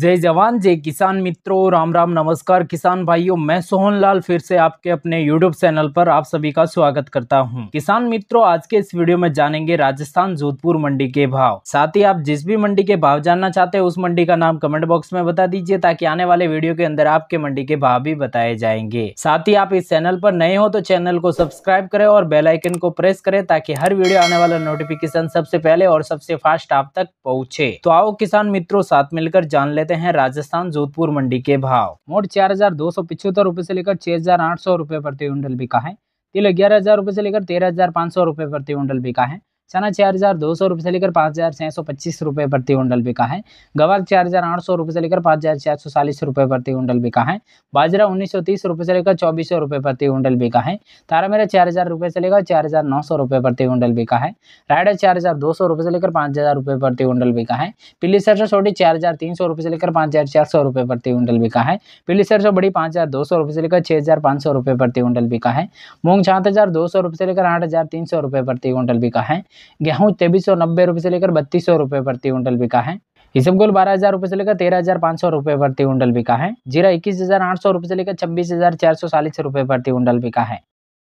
जय जवान जय किसान मित्रों राम राम नमस्कार किसान भाइयों मैं सोहन लाल फिर से आपके अपने YouTube चैनल पर आप सभी का स्वागत करता हूं। किसान मित्रों आज के इस वीडियो में जानेंगे राजस्थान जोधपुर मंडी के भाव साथ ही आप जिस भी मंडी के भाव जानना चाहते हैं उस मंडी का नाम कमेंट बॉक्स में बता दीजिए ताकि आने वाले वीडियो के अंदर आपके मंडी के भाव भी बताए जाएंगे साथ ही आप इस चैनल पर नए हो तो चैनल को सब्सक्राइब करे और बेलाइकन को प्रेस करे ताकि हर वीडियो आने वाला नोटिफिकेशन सबसे पहले और सबसे फास्ट आप तक पहुँचे तो आओ किसान मित्रों साथ मिलकर जान ले लेते हैं राजस्थान जोधपुर मंडी के भाव मोट चार हजार दो सौ पिछहत्तर रुपए से लेकर छह हजार आठ सौ रुपए प्रति क्विंटल बिका है तिल ग्यारह हजार रुपए से लेकर तेरह हजार पांच सौ रुपए प्रति क्विंटल बिका है चना चार हज़ार दो सौ रुपये से लेकर पाँच हज़ार छः सौ पच्चीस रुपये प्रति कुंटल बिका है गवार चार हज़ार आठ सौ रुपये से लेकर पाँच हज़ार चार सौ चालीस रुपये प्रति कुंटल बिका है बाजरा उन्नीस सौ तीस रुपये से लेकर चौबीस सौ रुपये प्रति कुंटल बिका है तारा मेरा चार हज़ार रुपये से लेकर चार हज़ार नौ सौ रुपये प्रति कुंटल बिका है रायडा चार हज़ार दो सौ रुपये से लेकर पाँच हज़ार रुपये प्रति कुंटल बिका है पीली सरसों छोटी चार हज़ार तीन सौ रुपये से लेकर पाँच हज़ार चार सौ रुपये प्रति कुंटल बिका है पीली सरसों बड़ी पाँच हज़ार दो सौ रुपये से लेकर छः हज़ार पाँच सौ रुपये प्रति कुंटल बिका है मूंग सात हज़ार दो सौ रुपये से लेकर आठ हज़ार तीन सौ रुपये प्रति कुंटल बिका है गेहूँ तेईस सौ नब्बे रुपये से लेकर बत्तीस सौ रुपये प्रति क्विंटल बिका है इसम गोल बारह हज़ार रुपये से लेकर तेरह हज़ार पाँच सौ रुपये प्रति क्विंटल बिका है जीरा इक्कीस हज़ार आठ सौ रुपये से लेकर छब्बीस हज़ार चार सौ चालीस रुपये प्रति क्विंटल बिका है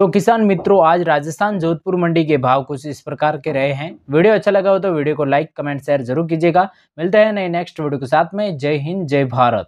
तो किसान मित्रों आज राजस्थान जोधपुर मंडी के भाव कुछ इस प्रकार के रहे हैं वीडियो अच्छा लगा हो तो वीडियो को लाइक कमेंट शेयर जरूर कीजिएगा मिलते हैं नए नेक्स्ट वीडियो के साथ में जय हिंद जय भारत